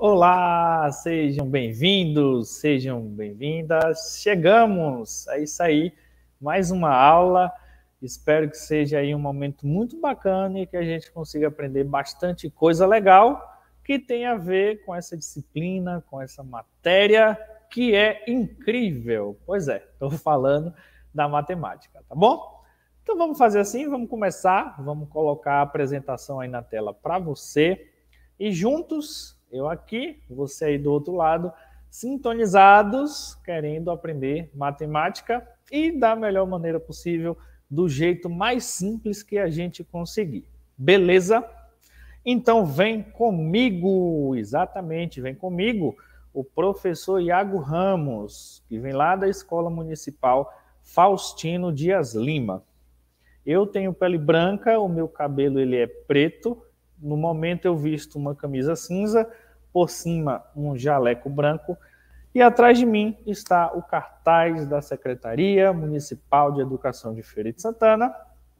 Olá, sejam bem-vindos, sejam bem-vindas. Chegamos, é isso aí, mais uma aula. Espero que seja aí um momento muito bacana e que a gente consiga aprender bastante coisa legal que tem a ver com essa disciplina, com essa matéria que é incrível. Pois é, estou falando da matemática, tá bom? Então vamos fazer assim, vamos começar, vamos colocar a apresentação aí na tela para você e juntos eu aqui, você aí do outro lado, sintonizados, querendo aprender matemática e da melhor maneira possível, do jeito mais simples que a gente conseguir. Beleza? Então vem comigo, exatamente, vem comigo o professor Iago Ramos, que vem lá da Escola Municipal Faustino Dias Lima. Eu tenho pele branca, o meu cabelo ele é preto, no momento eu visto uma camisa cinza, por cima um jaleco branco e atrás de mim está o cartaz da Secretaria Municipal de Educação de Feira de Santana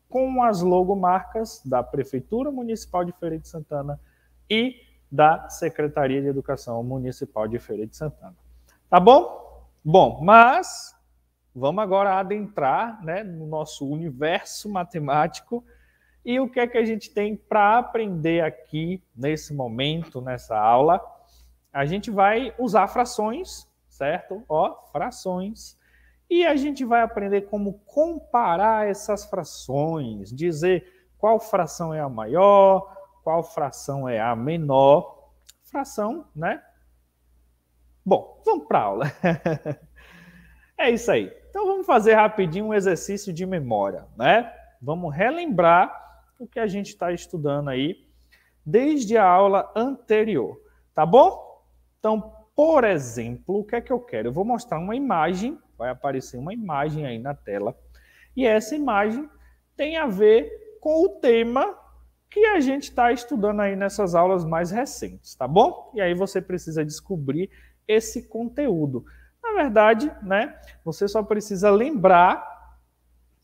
com as logomarcas da Prefeitura Municipal de Feira de Santana e da Secretaria de Educação Municipal de Feira de Santana. Tá bom? Bom, mas vamos agora adentrar né, no nosso universo matemático e o que é que a gente tem para aprender aqui nesse momento, nessa aula? A gente vai usar frações, certo? Ó, frações. E a gente vai aprender como comparar essas frações, dizer qual fração é a maior, qual fração é a menor. Fração, né? Bom, vamos para a aula. é isso aí. Então vamos fazer rapidinho um exercício de memória, né? Vamos relembrar o que a gente está estudando aí desde a aula anterior, tá bom? Então, por exemplo, o que é que eu quero? Eu vou mostrar uma imagem, vai aparecer uma imagem aí na tela, e essa imagem tem a ver com o tema que a gente está estudando aí nessas aulas mais recentes, tá bom? E aí você precisa descobrir esse conteúdo. Na verdade, né, você só precisa lembrar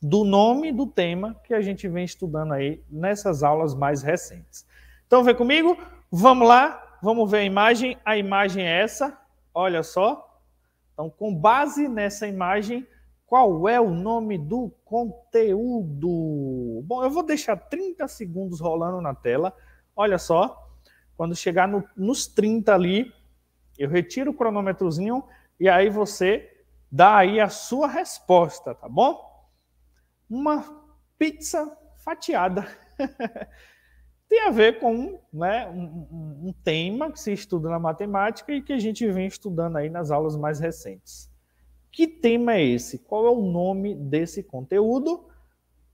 do nome do tema que a gente vem estudando aí nessas aulas mais recentes. Então, vem comigo, vamos lá, vamos ver a imagem. A imagem é essa, olha só. Então, com base nessa imagem, qual é o nome do conteúdo? Bom, eu vou deixar 30 segundos rolando na tela. Olha só, quando chegar no, nos 30 ali, eu retiro o cronômetrozinho e aí você dá aí a sua resposta, tá bom? uma pizza fatiada. Tem a ver com né, um, um tema que se estuda na matemática e que a gente vem estudando aí nas aulas mais recentes. Que tema é esse? Qual é o nome desse conteúdo?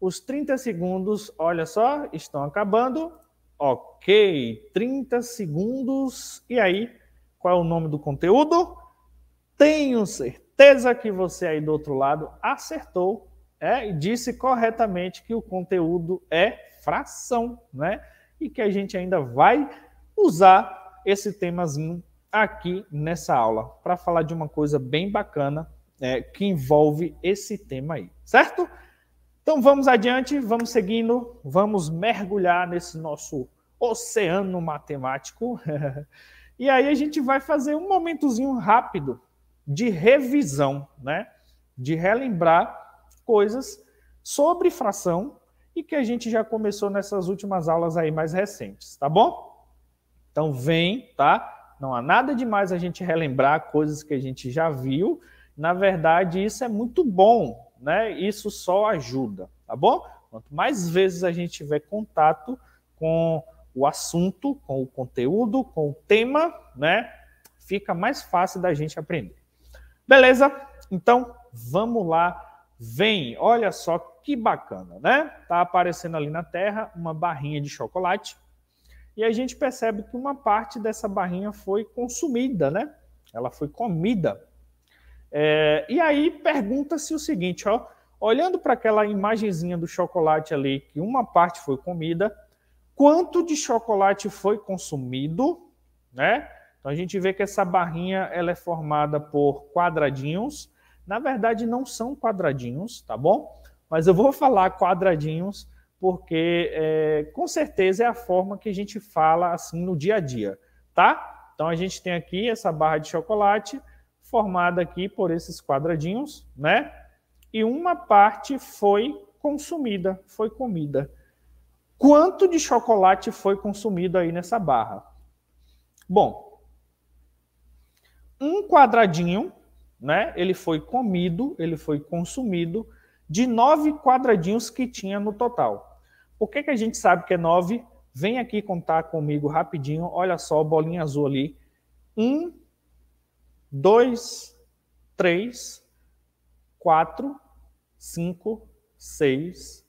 Os 30 segundos, olha só, estão acabando. Ok, 30 segundos. E aí, qual é o nome do conteúdo? Tenho certeza que você aí do outro lado acertou é, disse corretamente que o conteúdo é fração, né? E que a gente ainda vai usar esse temazinho aqui nessa aula para falar de uma coisa bem bacana é, que envolve esse tema aí, certo? Então vamos adiante, vamos seguindo, vamos mergulhar nesse nosso oceano matemático. e aí a gente vai fazer um momentozinho rápido de revisão, né? De relembrar coisas sobre fração e que a gente já começou nessas últimas aulas aí mais recentes, tá bom? Então vem, tá? Não há nada demais a gente relembrar coisas que a gente já viu. Na verdade, isso é muito bom, né? Isso só ajuda, tá bom? Quanto mais vezes a gente tiver contato com o assunto, com o conteúdo, com o tema, né? Fica mais fácil da gente aprender. Beleza? Então, vamos lá Vem, olha só que bacana, né? Tá aparecendo ali na Terra uma barrinha de chocolate e a gente percebe que uma parte dessa barrinha foi consumida, né? Ela foi comida. É, e aí pergunta-se o seguinte, ó, olhando para aquela imagenzinha do chocolate ali, que uma parte foi comida, quanto de chocolate foi consumido, né? Então a gente vê que essa barrinha ela é formada por quadradinhos na verdade, não são quadradinhos, tá bom? Mas eu vou falar quadradinhos porque é, com certeza é a forma que a gente fala assim no dia a dia, tá? Então a gente tem aqui essa barra de chocolate formada aqui por esses quadradinhos, né? E uma parte foi consumida, foi comida. Quanto de chocolate foi consumido aí nessa barra? Bom, um quadradinho né? Ele foi comido, ele foi consumido de nove quadradinhos que tinha no total. Por que, que a gente sabe que é nove? Vem aqui contar comigo rapidinho. Olha só, bolinha azul ali. Um, dois, três, quatro, cinco, seis,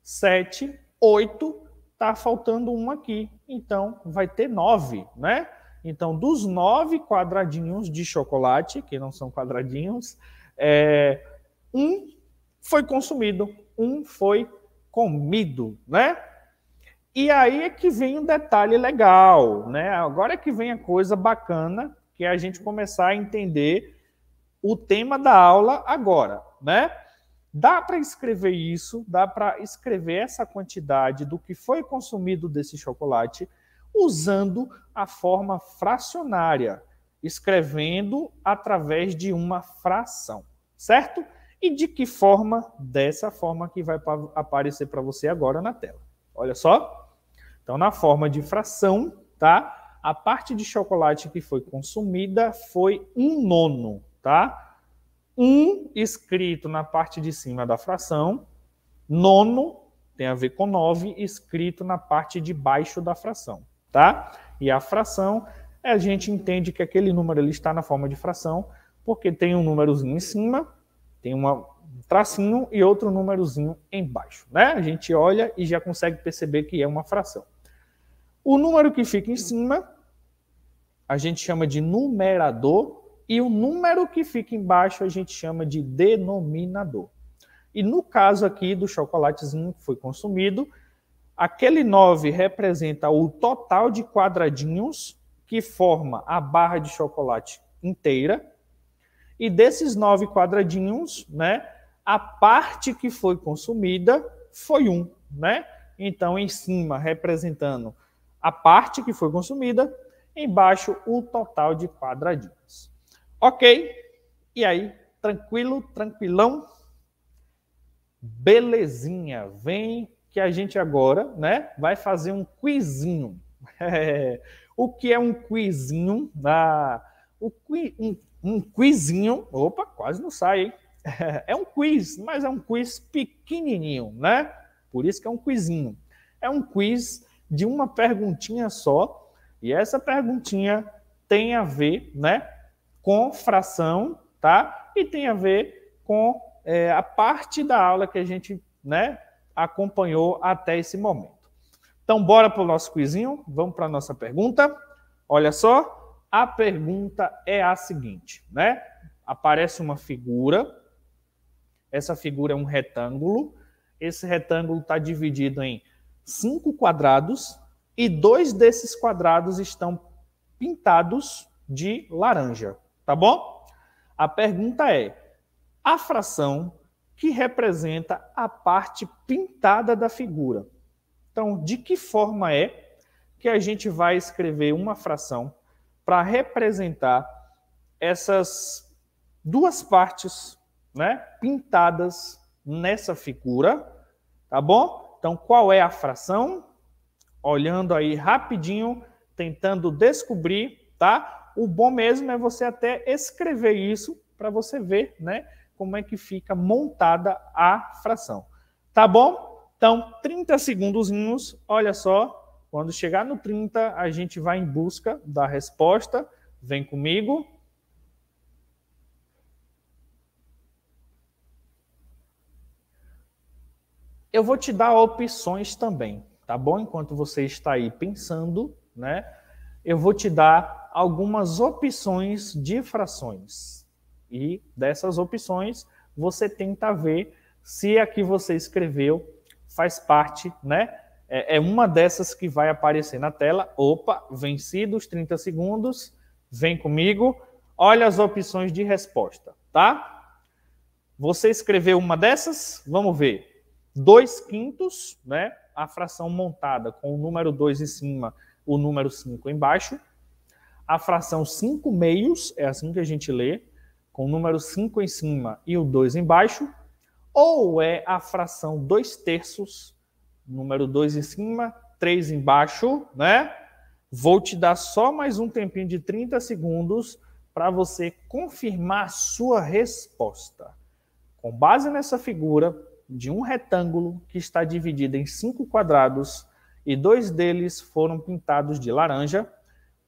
sete, oito. Tá faltando um aqui. Então, vai ter nove, né? Então, dos nove quadradinhos de chocolate, que não são quadradinhos, é, um foi consumido, um foi comido, né? E aí é que vem um detalhe legal, né? Agora é que vem a coisa bacana, que é a gente começar a entender o tema da aula agora, né? Dá para escrever isso, dá para escrever essa quantidade do que foi consumido desse chocolate usando a forma fracionária, escrevendo através de uma fração, certo? E de que forma? Dessa forma que vai aparecer para você agora na tela. Olha só. Então, na forma de fração, tá? A parte de chocolate que foi consumida foi um nono, tá? Um escrito na parte de cima da fração, nono tem a ver com nove, escrito na parte de baixo da fração tá? E a fração, a gente entende que aquele número ele está na forma de fração, porque tem um númerozinho em cima, tem uma, um tracinho e outro númerozinho embaixo, né? A gente olha e já consegue perceber que é uma fração. O número que fica em cima, a gente chama de numerador, e o número que fica embaixo a gente chama de denominador. E no caso aqui do chocolatezinho que foi consumido, Aquele 9 representa o total de quadradinhos que forma a barra de chocolate inteira. E desses nove quadradinhos, né, a parte que foi consumida foi um, né? Então, em cima, representando a parte que foi consumida, embaixo, o total de quadradinhos. Ok? E aí, tranquilo, tranquilão? Belezinha, vem que a gente agora né, vai fazer um quizinho. É, o que é um quizinho? Ah, o qui, um, um quizinho. Opa, quase não sai, hein? É um quiz, mas é um quiz pequenininho, né? Por isso que é um quizinho. É um quiz de uma perguntinha só, e essa perguntinha tem a ver, né, com fração, tá? E tem a ver com é, a parte da aula que a gente, né, acompanhou até esse momento. Então, bora para o nosso quizinho, vamos para a nossa pergunta. Olha só, a pergunta é a seguinte, né? Aparece uma figura, essa figura é um retângulo, esse retângulo está dividido em cinco quadrados e dois desses quadrados estão pintados de laranja, tá bom? A pergunta é: a fração que representa a parte pintada da figura. Então, de que forma é que a gente vai escrever uma fração para representar essas duas partes, né, pintadas nessa figura, tá bom? Então, qual é a fração? Olhando aí rapidinho, tentando descobrir, tá? O bom mesmo é você até escrever isso para você ver, né? como é que fica montada a fração. Tá bom? Então, 30 segundos, olha só. Quando chegar no 30, a gente vai em busca da resposta. Vem comigo. Eu vou te dar opções também, tá bom? Enquanto você está aí pensando, né? Eu vou te dar algumas opções de frações. E dessas opções, você tenta ver se a que você escreveu faz parte, né? É, é uma dessas que vai aparecer na tela. Opa, vencidos 30 segundos. Vem comigo. Olha as opções de resposta, tá? Você escreveu uma dessas? Vamos ver. 2 quintos, né? A fração montada com o número 2 em cima, o número 5 embaixo. A fração 5 meios, é assim que a gente lê com o número 5 em cima e o 2 embaixo, ou é a fração 2 terços, número 2 em cima, 3 embaixo, né? Vou te dar só mais um tempinho de 30 segundos para você confirmar a sua resposta. Com base nessa figura de um retângulo que está dividido em cinco quadrados e dois deles foram pintados de laranja,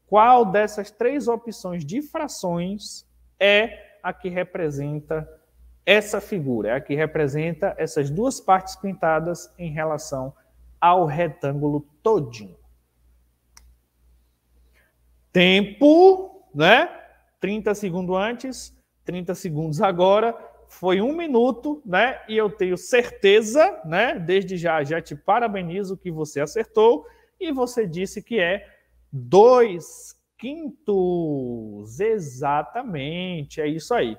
qual dessas três opções de frações é a que representa essa figura, é a que representa essas duas partes pintadas em relação ao retângulo todinho. Tempo, né? 30 segundos antes, 30 segundos agora, foi um minuto, né? E eu tenho certeza, né? Desde já, já te parabenizo que você acertou e você disse que é 2 quintos. Exatamente, é isso aí.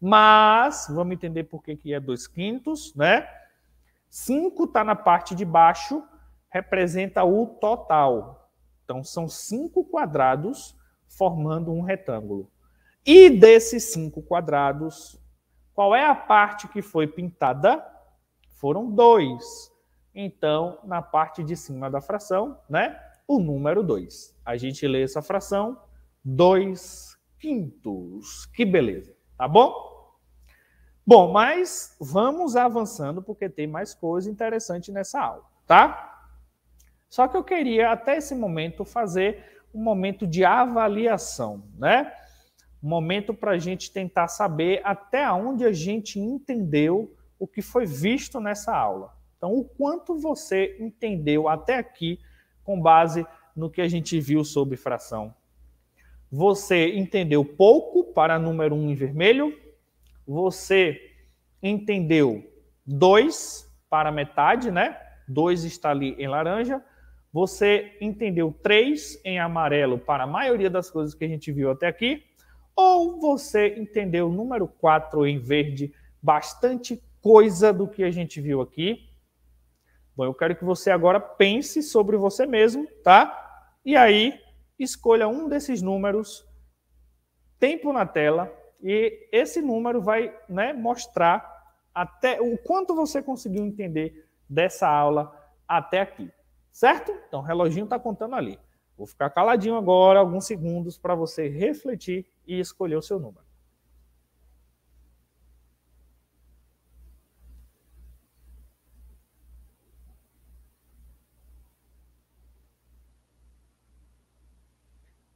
Mas vamos entender por que, que é dois quintos, né? Cinco está na parte de baixo, representa o total. Então são cinco quadrados formando um retângulo. E desses cinco quadrados, qual é a parte que foi pintada? Foram dois. Então, na parte de cima da fração, né? o número 2. A gente lê essa fração, 2 quintos. Que beleza, tá bom? Bom, mas vamos avançando porque tem mais coisa interessante nessa aula, tá? Só que eu queria até esse momento fazer um momento de avaliação, né? Um momento para a gente tentar saber até onde a gente entendeu o que foi visto nessa aula. Então, o quanto você entendeu até aqui com base no que a gente viu sobre fração. Você entendeu pouco para número 1 um em vermelho, você entendeu 2 para metade, né? 2 está ali em laranja. Você entendeu 3 em amarelo para a maioria das coisas que a gente viu até aqui, ou você entendeu o número 4 em verde, bastante coisa do que a gente viu aqui. Bom, eu quero que você agora pense sobre você mesmo, tá? E aí, escolha um desses números, tempo na tela, e esse número vai né, mostrar até o quanto você conseguiu entender dessa aula até aqui, certo? Então, o reloginho está contando ali. Vou ficar caladinho agora, alguns segundos, para você refletir e escolher o seu número.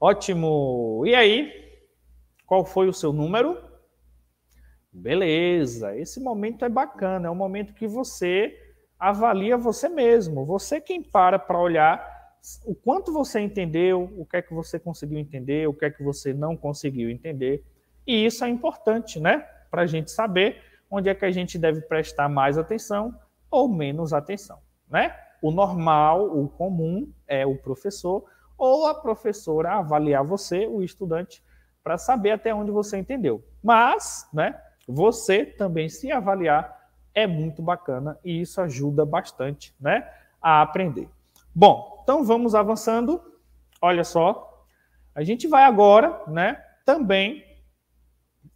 Ótimo. E aí? Qual foi o seu número? Beleza. Esse momento é bacana, é um momento que você avalia você mesmo. Você quem para para olhar o quanto você entendeu, o que é que você conseguiu entender, o que é que você não conseguiu entender. E isso é importante, né? Para a gente saber onde é que a gente deve prestar mais atenção ou menos atenção, né? O normal, o comum, é o professor ou a professora avaliar você, o estudante, para saber até onde você entendeu. Mas, né, você também se avaliar é muito bacana e isso ajuda bastante, né, a aprender. Bom, então vamos avançando. Olha só, a gente vai agora, né, também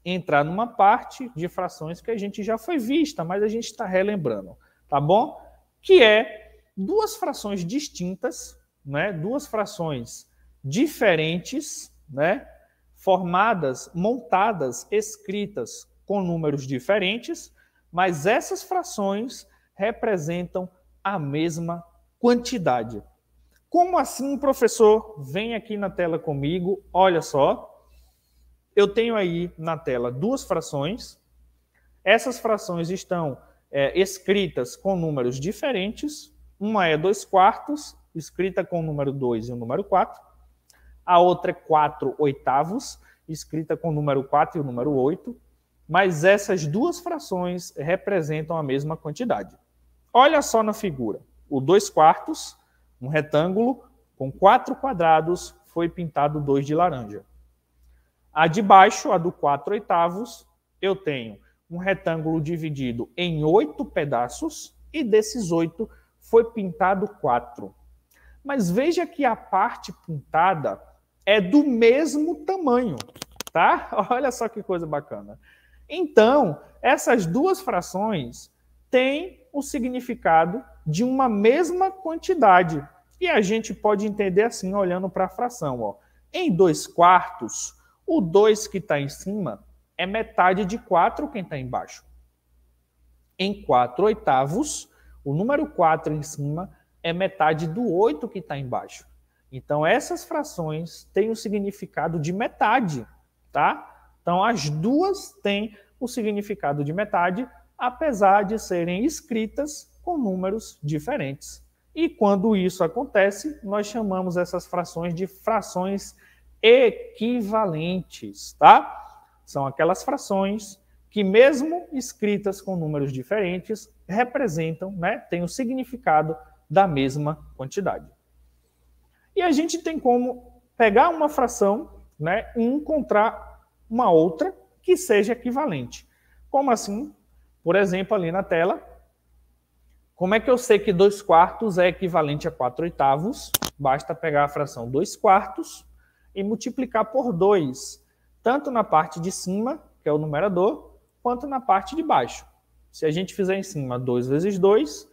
entrar numa parte de frações que a gente já foi vista, mas a gente está relembrando, tá bom? Que é duas frações distintas né, duas frações diferentes, né, formadas, montadas, escritas com números diferentes, mas essas frações representam a mesma quantidade. Como assim, professor? Vem aqui na tela comigo, olha só. Eu tenho aí na tela duas frações. Essas frações estão é, escritas com números diferentes. Uma é 2 quartos escrita com o número 2 e o número 4. A outra é 4 oitavos, escrita com o número 4 e o número 8. Mas essas duas frações representam a mesma quantidade. Olha só na figura. O 2 quartos, um retângulo com 4 quadrados, foi pintado 2 de laranja. A de baixo, a do 4 oitavos, eu tenho um retângulo dividido em 8 pedaços e desses 8 foi pintado 4. Mas veja que a parte pintada é do mesmo tamanho, tá? Olha só que coisa bacana. Então, essas duas frações têm o significado de uma mesma quantidade. E a gente pode entender assim, olhando para a fração. Ó. Em 2 quartos, o 2 que está em cima é metade de 4 quem está embaixo. Em 4 oitavos, o número 4 em cima é metade do 8 que está embaixo. Então, essas frações têm o significado de metade, tá? Então, as duas têm o significado de metade, apesar de serem escritas com números diferentes. E quando isso acontece, nós chamamos essas frações de frações equivalentes, tá? São aquelas frações que, mesmo escritas com números diferentes, representam, né, têm o significado da mesma quantidade. E a gente tem como pegar uma fração né, e encontrar uma outra que seja equivalente. Como assim? Por exemplo, ali na tela, como é que eu sei que 2 quartos é equivalente a 4 oitavos? Basta pegar a fração 2 quartos e multiplicar por 2, tanto na parte de cima, que é o numerador, quanto na parte de baixo. Se a gente fizer em cima 2 vezes 2,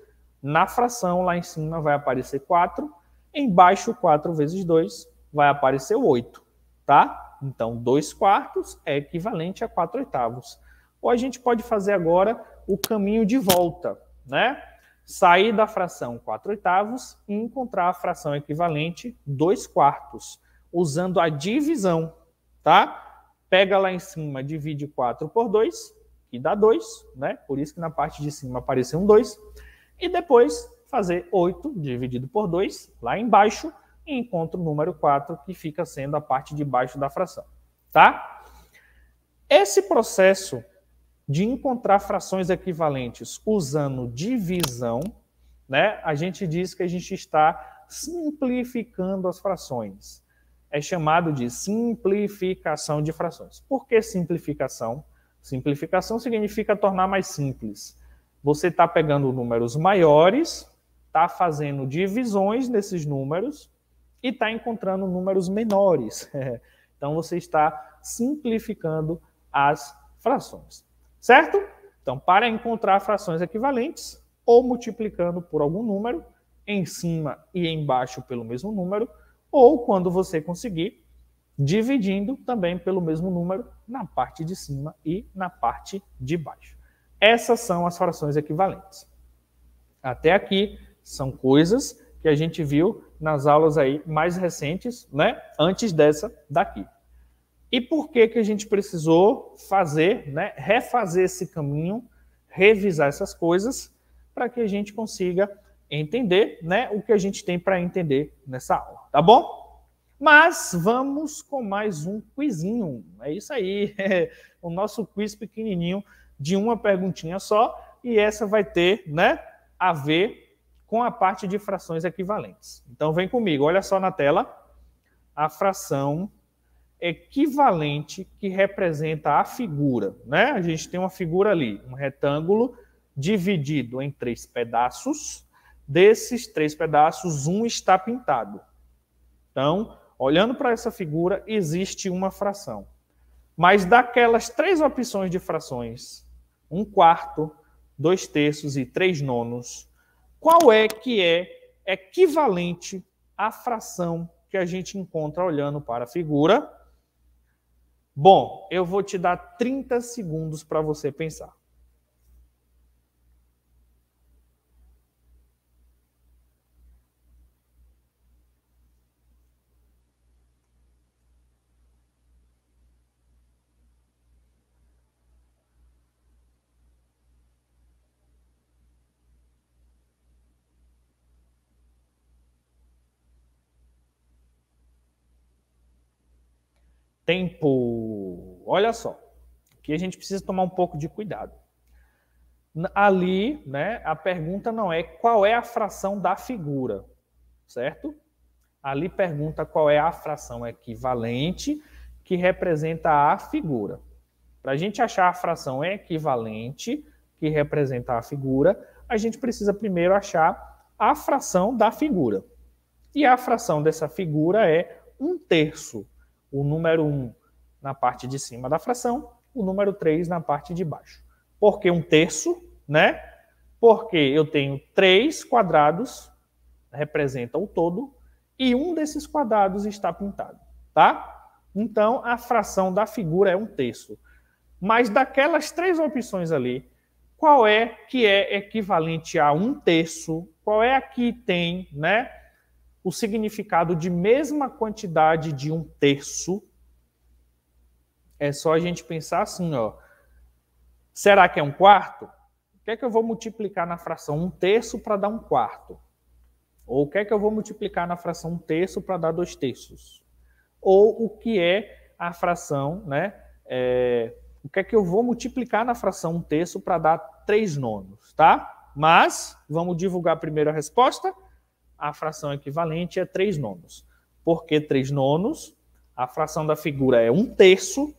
na fração, lá em cima, vai aparecer 4. Embaixo, 4 vezes 2 vai aparecer 8, tá? Então, 2 quartos é equivalente a 4 oitavos. Ou a gente pode fazer agora o caminho de volta, né? Sair da fração 4 oitavos e encontrar a fração equivalente 2 quartos, usando a divisão, tá? Pega lá em cima, divide 4 por 2, que dá 2, né? Por isso que na parte de cima apareceu um 2 e depois fazer 8 dividido por 2 lá embaixo e encontro o número 4, que fica sendo a parte de baixo da fração. Tá? Esse processo de encontrar frações equivalentes usando divisão, né, a gente diz que a gente está simplificando as frações. É chamado de simplificação de frações. Por que simplificação? Simplificação significa tornar mais simples. Você está pegando números maiores, está fazendo divisões nesses números e está encontrando números menores. então você está simplificando as frações, certo? Então, para encontrar frações equivalentes, ou multiplicando por algum número, em cima e embaixo pelo mesmo número, ou quando você conseguir, dividindo também pelo mesmo número na parte de cima e na parte de baixo. Essas são as frações equivalentes. Até aqui são coisas que a gente viu nas aulas aí mais recentes, né? Antes dessa daqui. E por que que a gente precisou fazer, né? Refazer esse caminho, revisar essas coisas para que a gente consiga entender, né? O que a gente tem para entender nessa aula, tá bom? Mas vamos com mais um quizinho. É isso aí, o nosso quiz pequenininho de uma perguntinha só, e essa vai ter né, a ver com a parte de frações equivalentes. Então vem comigo, olha só na tela. A fração equivalente que representa a figura, né? A gente tem uma figura ali, um retângulo dividido em três pedaços. Desses três pedaços, um está pintado. Então, olhando para essa figura, existe uma fração. Mas daquelas três opções de frações um quarto, dois terços e três nonos. Qual é que é equivalente à fração que a gente encontra olhando para a figura? Bom, eu vou te dar 30 segundos para você pensar. tempo. Olha só, que a gente precisa tomar um pouco de cuidado. Ali, né, a pergunta não é qual é a fração da figura, certo? Ali pergunta qual é a fração equivalente que representa a figura. Para a gente achar a fração equivalente que representa a figura, a gente precisa primeiro achar a fração da figura. E a fração dessa figura é um terço o número 1 na parte de cima da fração, o número 3 na parte de baixo. Por que um terço, né? Porque eu tenho três quadrados, representa o todo, e um desses quadrados está pintado, tá? Então, a fração da figura é um terço. Mas daquelas três opções ali, qual é que é equivalente a um terço? Qual é a que tem, né? o significado de mesma quantidade de um terço, é só a gente pensar assim, ó. Será que é um quarto? O que é que eu vou multiplicar na fração um terço para dar um quarto? Ou o que é que eu vou multiplicar na fração um terço para dar dois terços? Ou o que é a fração, né? É, o que é que eu vou multiplicar na fração um terço para dar três nonos, tá? Mas vamos divulgar primeiro a resposta a fração equivalente é 3 nonos. Por que 3 nonos? A fração da figura é 1 terço,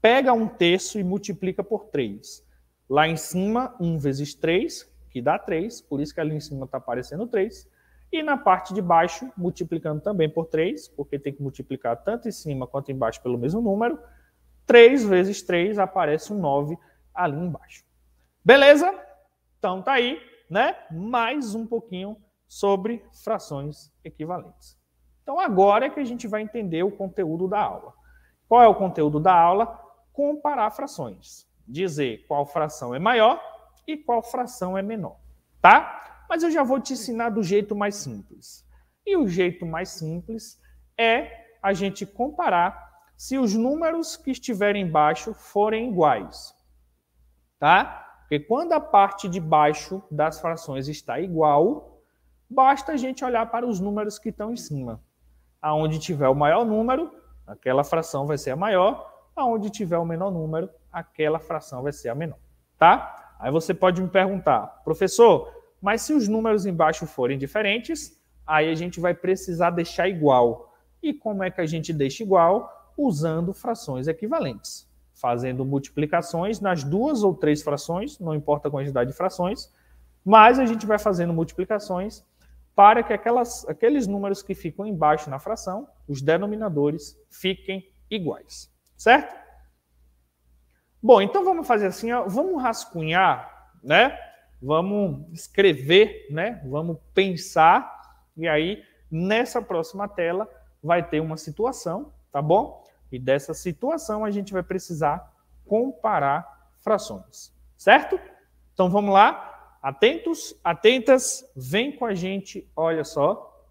pega 1 terço e multiplica por 3. Lá em cima, 1 vezes 3, que dá 3, por isso que ali em cima está aparecendo 3. E na parte de baixo, multiplicando também por 3, porque tem que multiplicar tanto em cima quanto embaixo pelo mesmo número. 3 vezes 3 aparece um 9 ali embaixo. Beleza? Então tá aí, né? Mais um pouquinho sobre frações equivalentes. Então, agora é que a gente vai entender o conteúdo da aula. Qual é o conteúdo da aula? Comparar frações. Dizer qual fração é maior e qual fração é menor, tá? Mas eu já vou te ensinar do jeito mais simples. E o jeito mais simples é a gente comparar se os números que estiverem embaixo forem iguais, tá? Porque quando a parte de baixo das frações está igual, Basta a gente olhar para os números que estão em cima. Aonde tiver o maior número, aquela fração vai ser a maior. Aonde tiver o menor número, aquela fração vai ser a menor. Tá? Aí você pode me perguntar, professor, mas se os números embaixo forem diferentes, aí a gente vai precisar deixar igual. E como é que a gente deixa igual? Usando frações equivalentes. Fazendo multiplicações nas duas ou três frações, não importa a quantidade de frações, mas a gente vai fazendo multiplicações para que aquelas, aqueles números que ficam embaixo na fração, os denominadores, fiquem iguais. Certo? Bom, então vamos fazer assim, ó, vamos rascunhar, né? Vamos escrever, né? Vamos pensar e aí nessa próxima tela vai ter uma situação, tá bom? E dessa situação a gente vai precisar comparar frações, certo? Então vamos lá. Atentos, atentas, vem com a gente, olha só.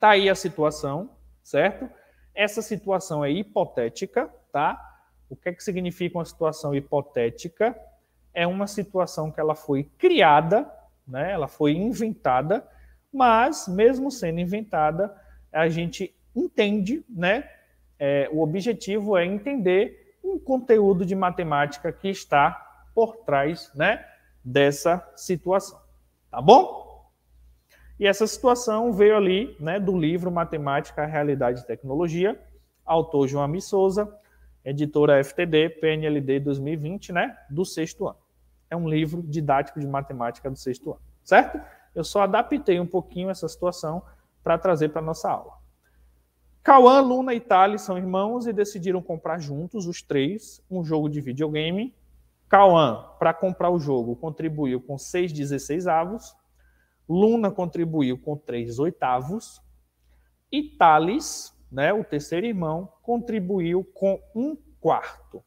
Tá aí a situação, certo? Essa situação é hipotética, tá? O que é que significa uma situação hipotética? É uma situação que ela foi criada, né? Ela foi inventada, mas mesmo sendo inventada, a gente entende, né? É, o objetivo é entender um conteúdo de matemática que está por trás, né? dessa situação. Tá bom? E essa situação veio ali né, do livro Matemática, Realidade e Tecnologia, autor João Ami Souza, editora FTD, PNLD 2020, né, do sexto ano. É um livro didático de matemática do sexto ano, certo? Eu só adaptei um pouquinho essa situação para trazer para nossa aula. Cauã, Luna e Thales são irmãos e decidiram comprar juntos, os três, um jogo de videogame Cauã, para comprar o jogo, contribuiu com seis 16 avos. Luna contribuiu com 3 oitavos. E Thales, né, o terceiro irmão, contribuiu com um quarto.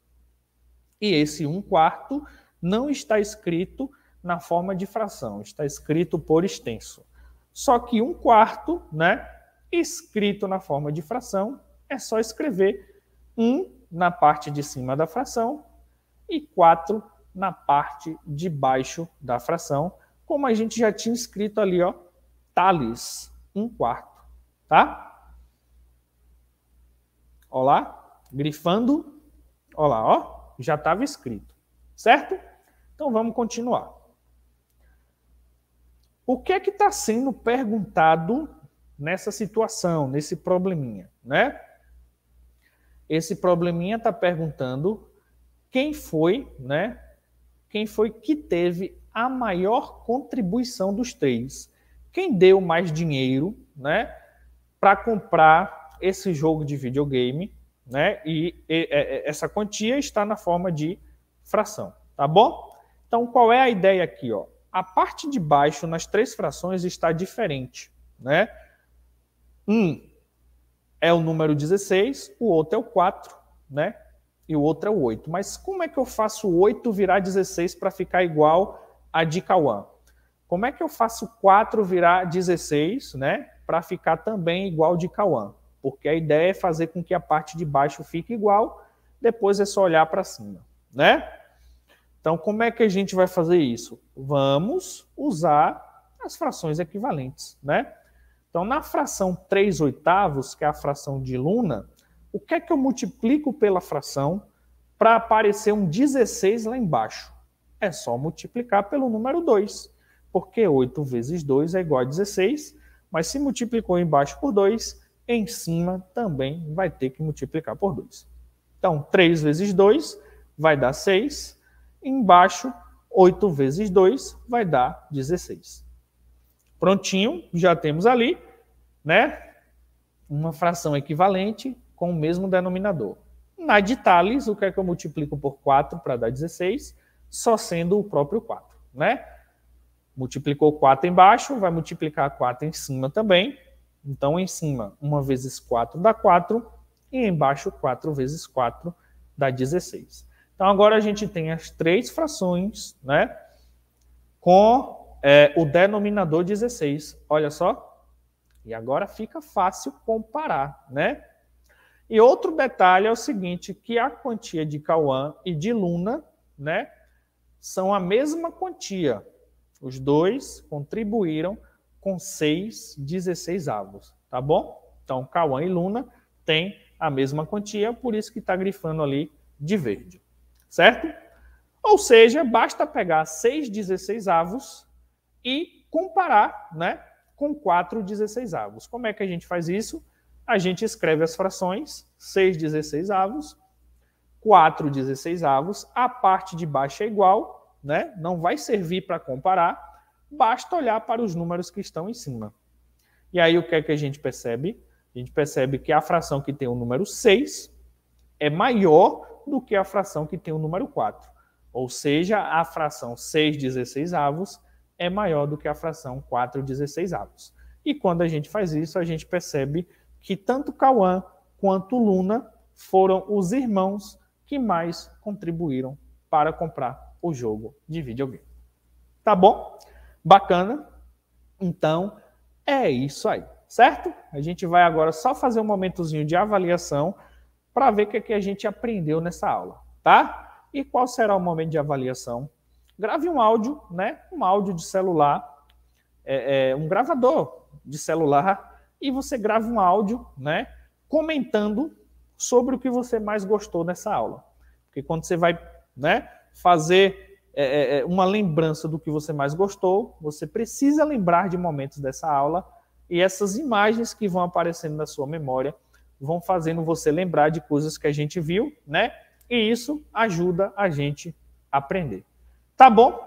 E esse um quarto não está escrito na forma de fração, está escrito por extenso. Só que um quarto, né, escrito na forma de fração, é só escrever um na parte de cima da fração e 4 na parte de baixo da fração, como a gente já tinha escrito ali, ó, Thales, 1 quarto, tá? Olá, grifando, olá, ó, já estava escrito, certo? Então vamos continuar. O que é que está sendo perguntado nessa situação, nesse probleminha, né? Esse probleminha está perguntando quem foi, né? Quem foi que teve a maior contribuição dos três? Quem deu mais dinheiro, né? Para comprar esse jogo de videogame, né? E, e, e é, é, essa quantia está na forma de fração, tá bom? Então, qual é a ideia aqui, ó? A parte de baixo nas três frações está diferente, né? Um é o número 16, o outro é o 4, né? e o outro é o 8. Mas como é que eu faço o 8 virar 16 para ficar igual a de 1? Como é que eu faço 4 virar 16, né? Para ficar também igual de 1? Porque a ideia é fazer com que a parte de baixo fique igual, depois é só olhar para cima, né? Então, como é que a gente vai fazer isso? Vamos usar as frações equivalentes, né? Então, na fração 3 oitavos, que é a fração de Luna, o que é que eu multiplico pela fração para aparecer um 16 lá embaixo? É só multiplicar pelo número 2, porque 8 vezes 2 é igual a 16, mas se multiplicou embaixo por 2, em cima também vai ter que multiplicar por 2. Então, 3 vezes 2 vai dar 6, embaixo 8 vezes 2 vai dar 16. Prontinho, já temos ali, né? Uma fração equivalente com o mesmo denominador. Na de Thales, o que é que eu multiplico por 4 para dar 16? Só sendo o próprio 4, né? Multiplicou 4 embaixo, vai multiplicar 4 em cima também. Então, em cima, 1 vezes 4 dá 4, e embaixo, 4 vezes 4 dá 16. Então, agora a gente tem as três frações, né? Com é, o denominador 16. Olha só. E agora fica fácil comparar, né? E outro detalhe é o seguinte, que a quantia de Cauã e de Luna, né, são a mesma quantia. Os dois contribuíram com 6 16 avos, tá bom? Então, Cauã e Luna têm a mesma quantia, por isso que está grifando ali de verde, certo? Ou seja, basta pegar 6 16 avos e comparar né, com 4 16 avos. Como é que a gente faz isso? a gente escreve as frações, 6 16 avos, 4 16 avos, a parte de baixo é igual, né? não vai servir para comparar, basta olhar para os números que estão em cima. E aí o que é que a gente percebe? A gente percebe que a fração que tem o número 6 é maior do que a fração que tem o número 4. Ou seja, a fração 6 16 avos é maior do que a fração 4 16 avos. E quando a gente faz isso, a gente percebe que tanto Cauã quanto Luna foram os irmãos que mais contribuíram para comprar o jogo de videogame. Tá bom? Bacana? Então, é isso aí, certo? A gente vai agora só fazer um momentozinho de avaliação para ver o que, é que a gente aprendeu nessa aula, tá? E qual será o momento de avaliação? Grave um áudio, né? Um áudio de celular, é, é, um gravador de celular e você grava um áudio, né, comentando sobre o que você mais gostou nessa aula. Porque quando você vai, né, fazer é, é, é, uma lembrança do que você mais gostou, você precisa lembrar de momentos dessa aula e essas imagens que vão aparecendo na sua memória vão fazendo você lembrar de coisas que a gente viu, né? E isso ajuda a gente a aprender. Tá bom?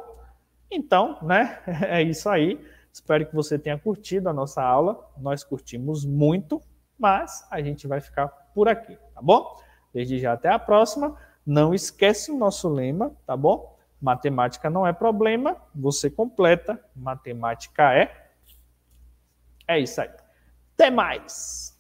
Então, né? É isso aí. Espero que você tenha curtido a nossa aula. Nós curtimos muito, mas a gente vai ficar por aqui, tá bom? Desde já até a próxima. Não esquece o nosso lema, tá bom? Matemática não é problema, você completa. Matemática é. É isso aí. Até mais!